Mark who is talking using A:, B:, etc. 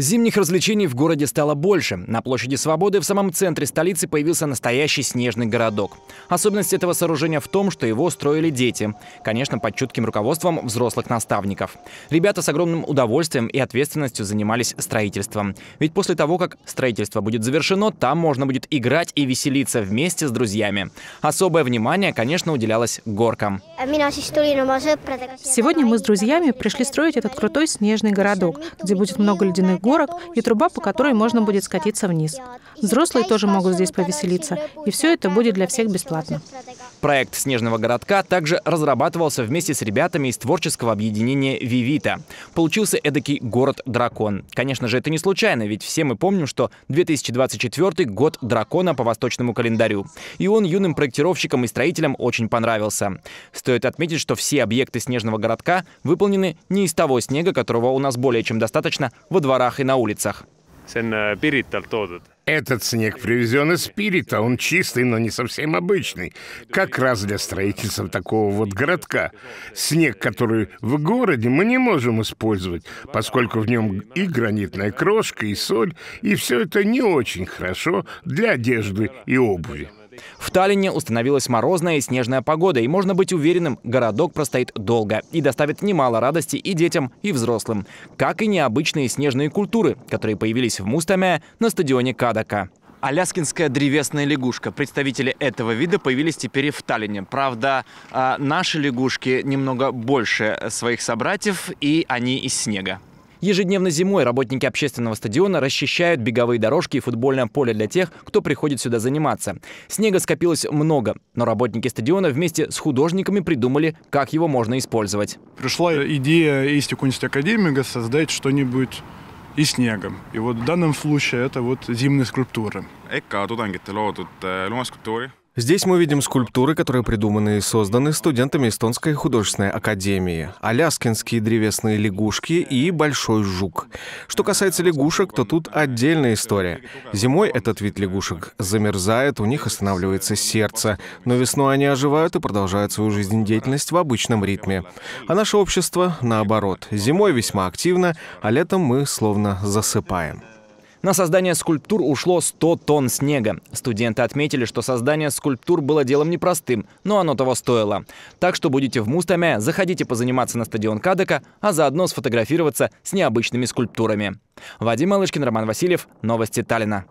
A: Зимних развлечений в городе стало больше. На площади Свободы в самом центре столицы появился настоящий снежный городок. Особенность этого сооружения в том, что его строили дети. Конечно, под чутким руководством взрослых наставников. Ребята с огромным удовольствием и ответственностью занимались строительством. Ведь после того, как строительство будет завершено, там можно будет играть и веселиться вместе с друзьями. Особое внимание, конечно, уделялось горкам. Сегодня мы с друзьями пришли строить этот крутой снежный городок, где будет много ледяных гор горок и труба, по которой можно будет скатиться вниз. Взрослые тоже могут здесь повеселиться, и все это будет для всех бесплатно. Проект «Снежного городка» также разрабатывался вместе с ребятами из творческого объединения «Вивита». Получился эдакий город-дракон. Конечно же, это не случайно, ведь все мы помним, что 2024 год дракона по восточному календарю. И он юным проектировщикам и строителям очень понравился. Стоит отметить, что все объекты «Снежного городка» выполнены не из того снега, которого у нас более чем достаточно во
B: дворах и на улицах. Этот снег привезен из Спирита, он чистый, но не совсем обычный. Как раз для строительства такого вот городка. Снег, который в городе, мы не можем использовать, поскольку в нем и гранитная крошка, и соль, и все это не очень хорошо для одежды
A: и обуви. В Таллине установилась морозная и снежная погода, и можно быть уверенным, городок простоит долго и доставит немало радости и детям, и взрослым, как и необычные снежные культуры, которые появились в Мустаме на стадионе Кадака. Аляскинская древесная лягушка. Представители этого вида появились теперь и в Таллине. Правда, а, наши лягушки немного больше своих собратьев, и они из снега. Ежедневно зимой работники общественного стадиона расчищают беговые дорожки и футбольное поле для тех, кто приходит сюда заниматься. Снега скопилось много, но работники стадиона вместе с художниками придумали, как его можно использовать. Пришла идея «Исти Кунсти Академига» создать что-нибудь
B: и снегом. И вот в данном случае это вот зимние скульптуры. Здесь мы видим скульптуры, которые придуманы и созданы студентами Эстонской художественной академии. Аляскинские древесные лягушки и большой жук. Что касается лягушек, то тут отдельная история. Зимой этот вид лягушек замерзает, у них останавливается сердце, но весной они оживают и продолжают свою жизнедеятельность в обычном ритме. А наше общество наоборот. Зимой весьма активно, а летом мы словно засыпаем. На создание скульптур ушло 100 тонн снега. Студенты
A: отметили, что создание скульптур было делом непростым, но оно того стоило. Так что будете в Мустоме, заходите позаниматься на стадион Кадека, а заодно сфотографироваться с необычными скульптурами. Вадим Малышкин, Роман Васильев, Новости Таллина.